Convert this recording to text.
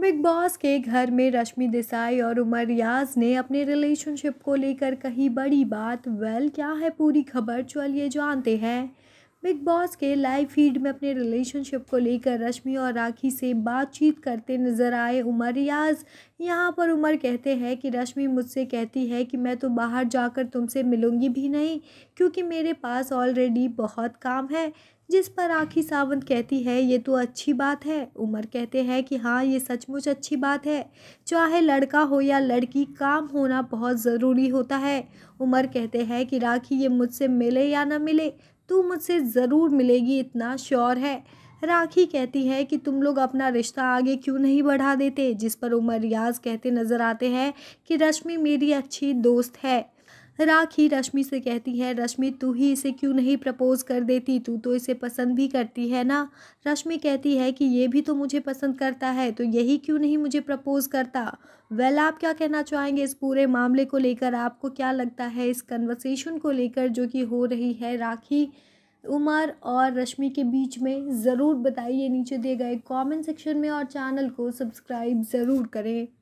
big Boss के घर में रश्मि देसाई और उमर रियाज ने अपने रिलेशनशिप को लेकर कही बड़ी बात वेल क्या है पूरी खबर चलिए जानते हैं बिग बॉस के लाइव फीड में अपने रिलेशनशिप को लेकर रश्मि और राखी से बातचीत करते नजर आए उमर रियाज यहाँ पर उमर कहते हैं कि रश्मि मुझसे कहती है कि मैं तो बाहर जाकर तुमसे मिलूंगी भी नहीं क्योंकि मेरे पास ऑलरेडी बहुत काम है जिस पर राखी सावंत कहती है ये तो अच्छी बात है उमर कहते हैं कि हाँ ये सचमुच अच्छी बात है चाहे लड़का हो या लड़की काम होना बहुत ज़रूरी होता है उमर कहते हैं कि राखी ये मुझसे मिले या ना मिले तू मुझसे ज़रूर मिलेगी इतना श्योर है राखी कहती है कि तुम लोग अपना रिश्ता आगे क्यों नहीं बढ़ा देते जिस पर उमर रियाज कहते नज़र आते हैं कि रश्मि मेरी अच्छी दोस्त है राखी रश्मि से कहती है रश्मि तू ही इसे क्यों नहीं प्रपोज कर देती तू तो इसे पसंद भी करती है ना रश्मि कहती है कि ये भी तो मुझे पसंद करता है तो यही क्यों नहीं मुझे प्रपोज करता वेल well, आप क्या कहना चाहेंगे इस पूरे मामले को लेकर आपको क्या लगता है इस कन्वर्सेशन को लेकर जो कि हो रही है राखी उमर और रश्मि के बीच में ज़रूर बताइए नीचे दिए गए कमेंट सेक्शन में और चैनल को सब्सक्राइब ज़रूर करें